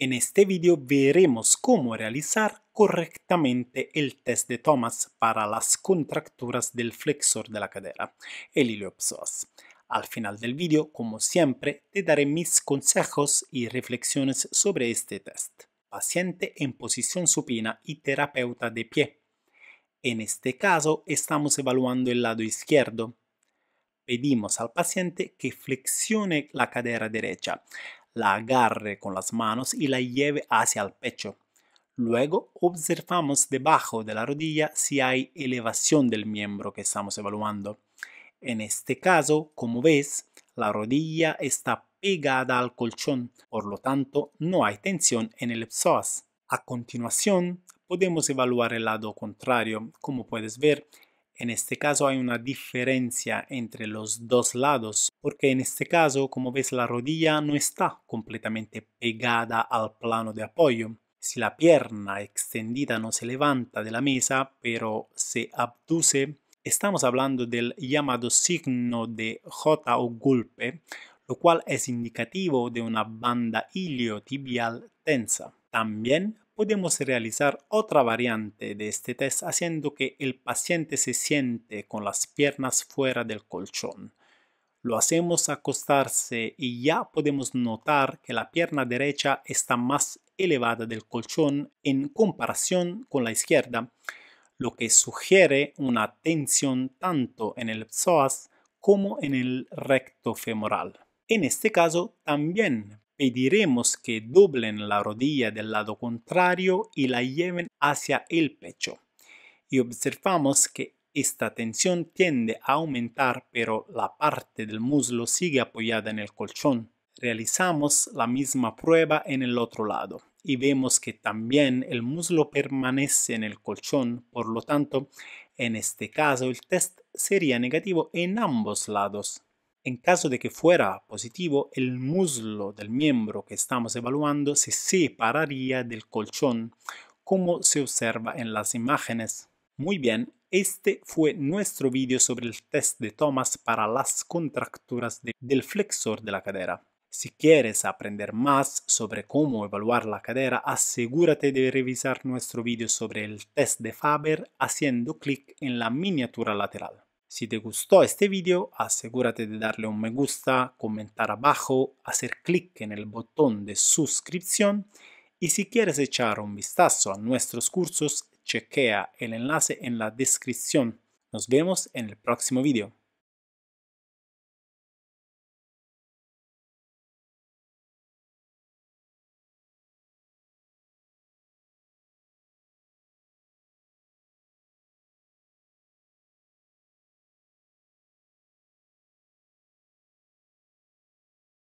En este video veremos cómo realizar correctamente el test de Thomas para las contracturas del flexor de la cadera, el iliopsoas. Al final del video, como siempre, te daré mis consejos y reflexiones sobre este test. Paciente en posición supina y terapeuta de pie. En este caso, estamos evaluando el lado izquierdo. Pedimos al paciente que flexione la cadera derecha la agarre con las manos y la lleve hacia el pecho. Luego observamos debajo de la rodilla si hay elevación del miembro que estamos evaluando. En este caso, como ves, la rodilla está pegada al colchón, por lo tanto no hay tensión en el psoas. A continuación, podemos evaluar el lado contrario. Como puedes ver, en este caso hay una diferencia entre los dos lados, porque en este caso, como ves, la rodilla no está completamente pegada al plano de apoyo. Si la pierna extendida no se levanta de la mesa, pero se abduce, estamos hablando del llamado signo de J o gulpe, lo cual es indicativo de una banda iliotibial tensa. También podemos realizar otra variante de este test haciendo que el paciente se siente con las piernas fuera del colchón. Lo hacemos acostarse y ya podemos notar que la pierna derecha está más elevada del colchón en comparación con la izquierda, lo que sugiere una tensión tanto en el psoas como en el recto femoral. En este caso también pediremos que doblen la rodilla del lado contrario y la lleven hacia el pecho. Y observamos que esta tensión tiende a aumentar, pero la parte del muslo sigue apoyada en el colchón. Realizamos la misma prueba en el otro lado y vemos que también el muslo permanece en el colchón, por lo tanto, en este caso el test sería negativo en ambos lados. En caso de que fuera positivo, el muslo del miembro que estamos evaluando se separaría del colchón, como se observa en las imágenes. Muy bien, este fue nuestro video sobre el test de Thomas para las contracturas del flexor de la cadera. Si quieres aprender más sobre cómo evaluar la cadera, asegúrate de revisar nuestro video sobre el test de Faber haciendo clic en la miniatura lateral. Si te gustó este video, asegúrate de darle un me gusta, comentar abajo, hacer clic en el botón de suscripción y si quieres echar un vistazo a nuestros cursos, chequea el enlace en la descripción. Nos vemos en el próximo video.